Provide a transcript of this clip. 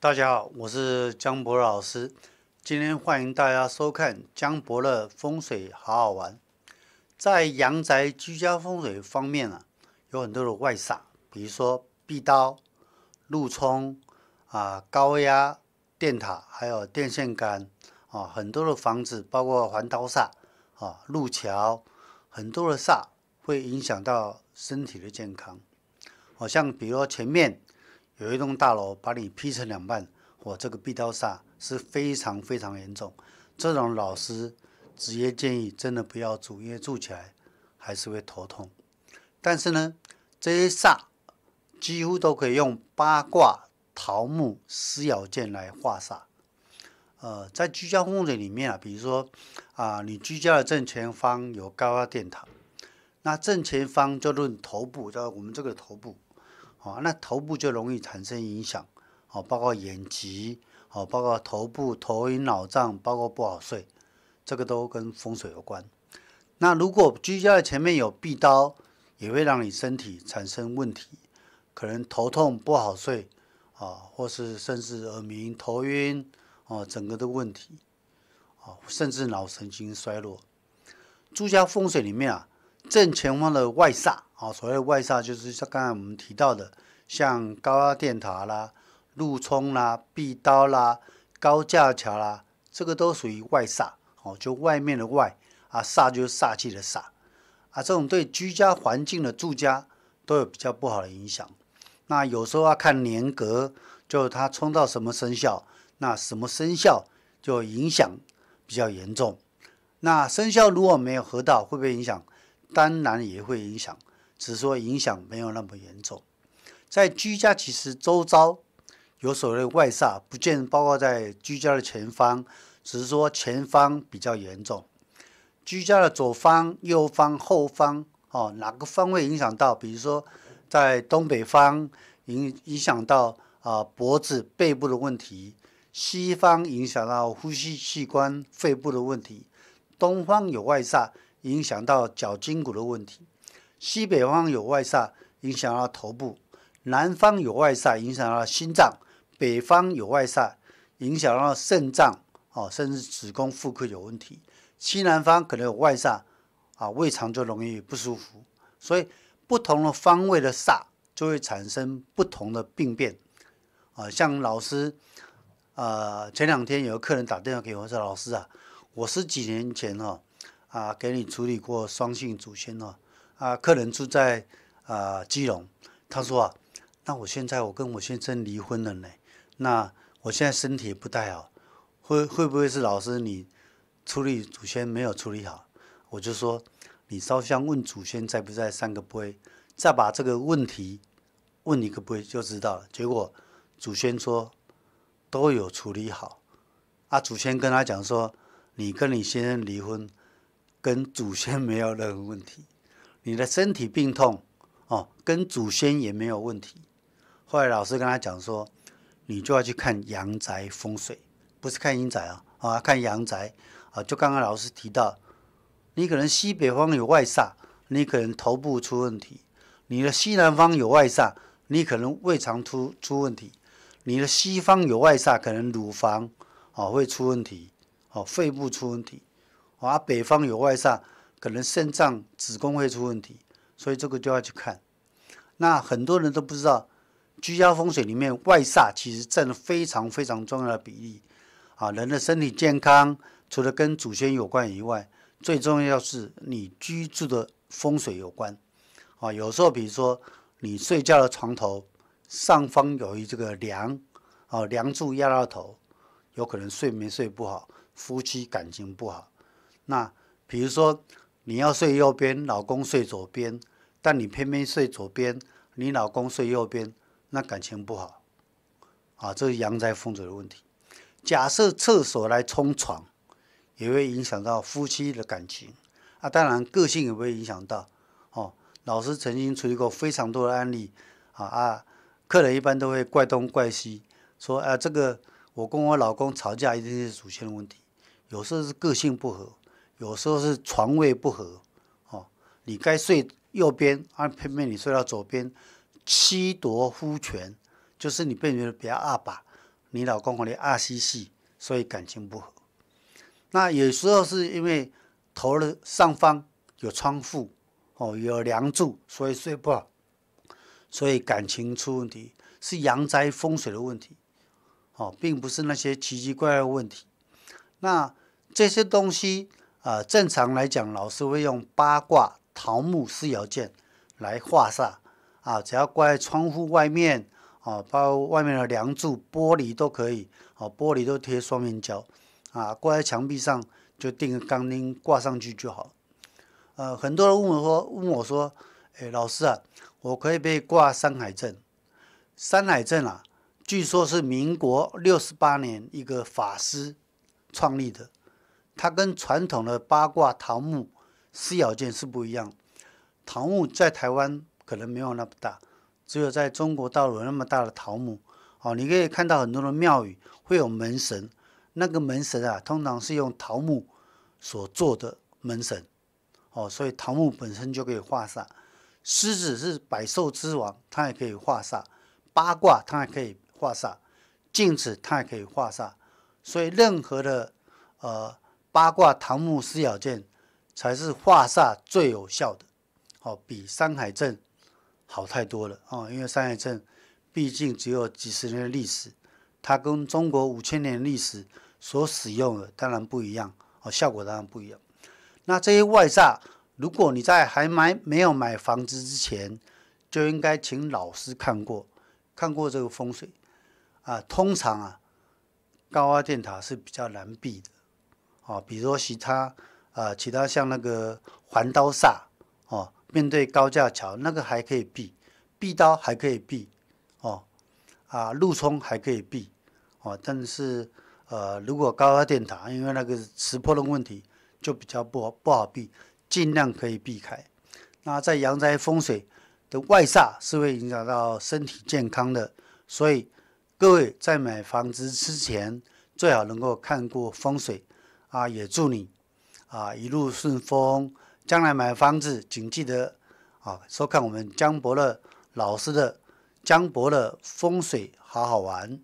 大家好，我是江博老师。今天欢迎大家收看《江博乐风水好好玩》。在阳宅居家风水方面啊，有很多的外煞，比如说壁刀、路冲啊、高压电塔，还有电线杆啊，很多的房子，包括环刀煞啊、路桥，很多的煞会影响到身体的健康。好像比如前面。有一栋大楼把你劈成两半，我这个壁刀煞是非常非常严重。这种老师职业建议真的不要住，因为住起来还是会头痛。但是呢，这些煞几乎都可以用八卦桃木私咬剑来化煞。呃，在居家风水里面啊，比如说啊，你居家的正前方有高压电塔，那正前方就论头部，就我们这个头部。哦，那头部就容易产生影响，哦，包括眼疾，哦，包括头部头晕脑胀，包括不好睡，这个都跟风水有关。那如果居家的前面有壁刀，也会让你身体产生问题，可能头痛不好睡，啊，或是甚至耳鸣头晕，哦，整个的问题，啊，甚至脑神经衰弱。居家风水里面啊。正前方的外煞啊，所谓的外煞就是像刚才我们提到的，像高压电塔啦、路冲啦、壁刀啦、高架桥啦，这个都属于外煞哦。就外面的外啊，煞就是煞气的煞啊。这种对居家环境的住家都有比较不好的影响。那有时候要看年格，就它冲到什么生肖，那什么生肖就影响比较严重。那生肖如果没有合到，会不会影响？当然也会影响，只是说影响没有那么严重。在居家，其实周遭有所谓外煞，不见包括在居家的前方，只是说前方比较严重。居家的左方、右方、后方，哦，哪个方位影响到？比如说，在东北方影影响到啊脖子、背部的问题；西方影响到呼吸器官、肺部的问题；东方有外煞。影响到脚筋骨的问题，西北方有外煞影响到头部，南方有外煞影响到心脏，北方有外煞影响到肾脏，哦，甚至子宫妇科有问题，西南方可能有外煞，啊，胃肠就容易不舒服，所以不同的方位的煞就会产生不同的病变，啊，像老师，呃，前两天有个客人打电话给我，说老师啊，我十几年前哦。啊，给你处理过双性祖先哦。啊，客人住在啊基隆，他说啊，那我现在我跟我先生离婚了呢。那我现在身体不太好，会会不会是老师你处理祖先没有处理好？我就说你烧香问祖先在不在三个杯，再把这个问题问一个杯就知道了。结果祖先说都有处理好。啊，祖先跟他讲说，你跟你先生离婚。跟祖先没有任何问题，你的身体病痛哦，跟祖先也没有问题。后来老师跟他讲说，你就要去看阳宅风水，不是看阴宅啊啊，看阳宅啊。就刚刚老师提到，你可能西北方有外煞，你可能头部出问题；你的西南方有外煞，你可能胃肠出出问题；你的西方有外煞，可能乳房哦会出问题，哦肺部出问题。啊，北方有外煞，可能肾脏、子宫会出问题，所以这个就要去看。那很多人都不知道，居家风水里面外煞其实占了非常非常重要的比例。啊，人的身体健康除了跟祖先有关以外，最重要是你居住的风水有关。啊，有时候比如说你睡觉的床头上方有一这个梁，啊，梁柱压到头，有可能睡眠睡不好，夫妻感情不好。那比如说，你要睡右边，老公睡左边，但你偏偏睡左边，你老公睡右边，那感情不好，啊，这是阳宅风水的问题。假设厕所来冲床，也会影响到夫妻的感情。啊，当然个性也会影响到。哦，老师曾经处理过非常多的案例。啊啊，客人一般都会怪东怪西，说啊这个我跟我老公吵架一定是祖先的问题，有时候是个性不合。有时候是床位不合，哦，你该睡右边，啊，偏偏你睡到左边，妻夺夫权，就是你被别人较二把，你老公可能阿西西，所以感情不和。那有时候是因为头的上方有窗户，哦，有梁柱，所以睡不好，所以感情出问题，是阳宅风水的问题，哦，并不是那些奇奇怪怪的问题。那这些东西。呃，正常来讲，老师会用八卦桃木四爻剑来画煞啊，只要挂在窗户外面啊，包外面的梁柱、玻璃都可以啊，玻璃都贴双面胶啊，挂在墙壁上就钉个钢钉挂上去就好。呃，很多人问我说，问我说，哎，老师啊，我可以不可以挂山海镇？山海镇啊，据说是民国六十八年一个法师创立的。它跟传统的八卦桃木四咬件是不一样。桃木在台湾可能没有那么大，只有在中国大陆有那么大的桃木。哦，你可以看到很多的庙宇会有门神，那个门神啊，通常是用桃木所做的门神。哦，所以桃木本身就可以化煞。狮子，是百兽之王，它也可以化煞；八卦，它也可以化煞；镜子，它也可以化煞。所以任何的呃。八卦唐木四小剑才是化煞最有效的，哦，比山海证好太多了哦，因为山海证毕竟只有几十年的历史，它跟中国五千年历史所使用的当然不一样哦，效果当然不一样。那这些外煞，如果你在还买没有买房子之前，就应该请老师看过，看过这个风水啊。通常啊，高压电塔是比较难避的。哦，比如说其他，呃，其他像那个环刀煞，哦，面对高架桥那个还可以避，避刀还可以避，哦，啊，路冲还可以避，哦，但是，呃，如果高压电塔，因为那个磁波的问题，就比较不不好避，尽量可以避开。那在阳宅风水的外煞是会影响到身体健康的，所以各位在买房子之前，最好能够看过风水。啊，也祝你啊一路顺风。将来买房子，请记得啊收看我们江伯乐老师的《江伯乐风水》，好好玩。